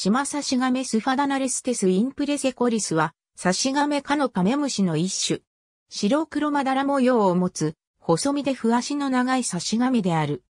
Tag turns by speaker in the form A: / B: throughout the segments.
A: シマサシガメスファダナレステスインプレセコリスは、サシガメ科のカメムシの一種。白黒まだら模様を持つ、細身でわ足の長いサシガメである。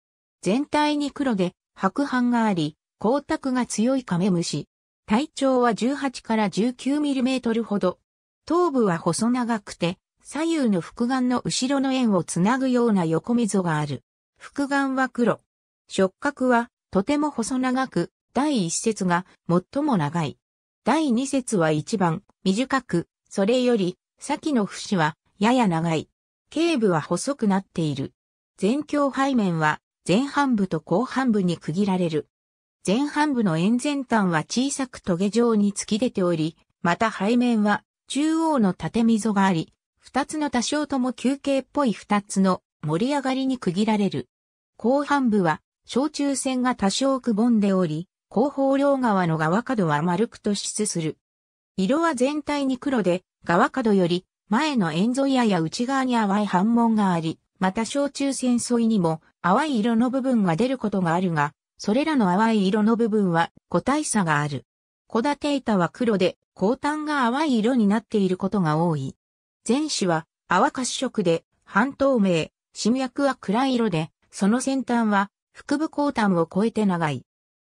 A: 全体に黒で、白斑があり、光沢が強いカメムシ。体長は18から19ミリメートルほど。頭部は細長くて、左右の複眼の後ろの円をつなぐような横溝がある。複眼は黒。触覚はとても細長く、第1節が最も長い。第2節は一番短く、それより先の節はやや長い。頸部は細くなっている。前胸背面は前半部と後半部に区切られる。前半部の円前端は小さく棘状に突き出ており、また背面は中央の縦溝があり、二つの多少とも休憩っぽい二つの盛り上がりに区切られる。後半部は小中線が多少くぼんでおり、後方両側の側角は丸く突出する。色は全体に黒で、側角より前の円沿いやや内側に淡い反紋があり、また小中線沿いにも淡い色の部分が出ることがあるが、それらの淡い色の部分は個体差がある。小立板は黒で、後端が淡い色になっていることが多い。前肢は淡褐色で、半透明、新脈は暗い色で、その先端は腹部後端を超えて長い。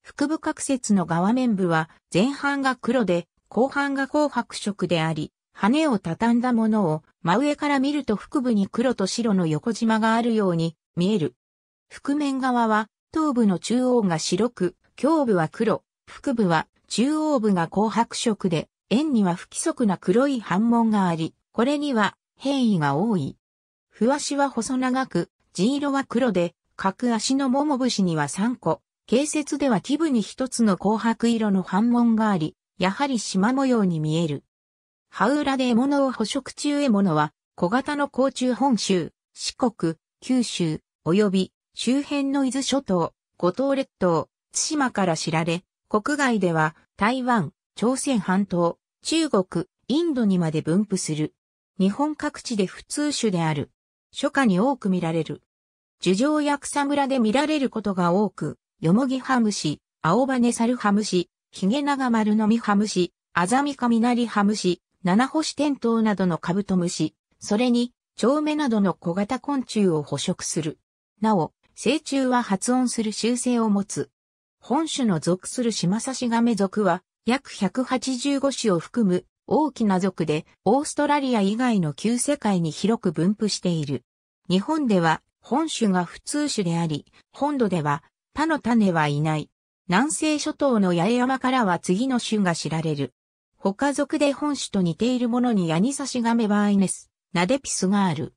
A: 腹部角節の側面部は前半が黒で後半が紅白色であり、羽を畳んだものを真上から見ると腹部に黒と白の横縞があるように見える。腹面側は頭部の中央が白く、胸部は黒、腹部は中央部が紅白色で、円には不規則な黒い反紋があり、これには変異が多い。ふわしは細長く、地色は黒で、角足の桃節には3個、形察では基部に一つの紅白色の斑紋があり、やはり縞模様に見える。葉裏で獲物を捕食中獲物は、小型の甲虫本州、四国、九州、及び周辺の伊豆諸島、五島列島、津島から知られ、国外では台湾、朝鮮半島、中国、インドにまで分布する。日本各地で普通種である。初夏に多く見られる。樹上や草むらで見られることが多く、ヨモギハムシ、アオバネサルハムシ、ヒゲナガマルノミハムシ、アザミカミナリハムシ、ナナホシテントウなどのカブトムシ、それに、チョウメなどの小型昆虫を捕食する。なお、成虫は発音する習性を持つ。本種の属するシマサシガメ属は、約185種を含む大きな属で、オーストラリア以外の旧世界に広く分布している。日本では、本種が普通種であり、本土では他の種はいない。南西諸島の八重山からは次の種が知られる。他族で本種と似ているものにヤニサシガメバーイネス、ナデピスがある。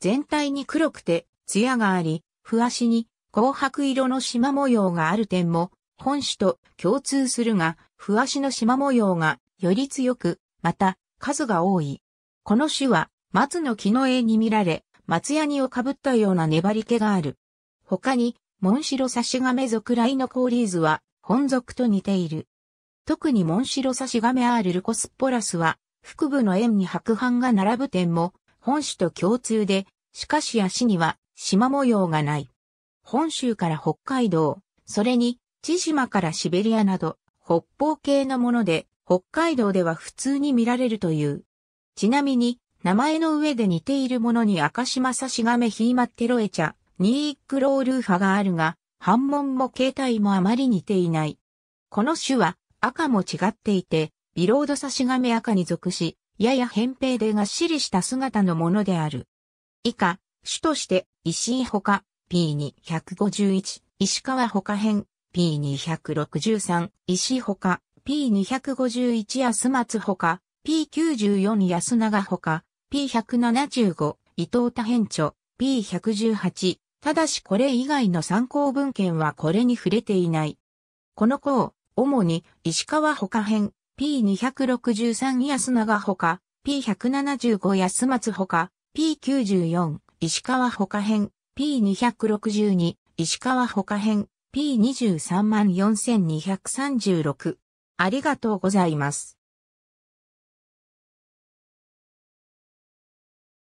A: 全体に黒くて、ツヤがあり、わ足に紅白色の縞模様がある点も、本種と共通するが、わ足の縞模様がより強く、また数が多い。この種は松の木の絵に見られ、松ヤニをかぶったような粘り気がある。他にモンシロサシガメ属ライノコーリーズは、本属と似ている。特にモンシロサシガメアールルコスポラスは、腹部の円に白斑が並ぶ点も、本種と共通で、しかし足には、縞模様がない。本州から北海道、それに、千島からシベリアなど、北方系のもので、北海道では普通に見られるという。ちなみに、名前の上で似ているものに赤島サシガメヒーマッテロエチャ、ニークロールーファがあるが、反問も形態もあまり似ていない。この種は赤も違っていて、ビロード差し亀赤に属し、やや扁平でがっしりした姿のものである。以下、種として石井ほか P251、石川ほか編 P263、石ほか P251 安松ほか P94 安永ほか P175、伊藤多編著 P118、ただしこれ以外の参考文献はこれに触れていない。この項、主に石川他編、P263 安永他、P175 安松他、P94 石川他編、P262 石川他編、P23 4236。ありがとうございます。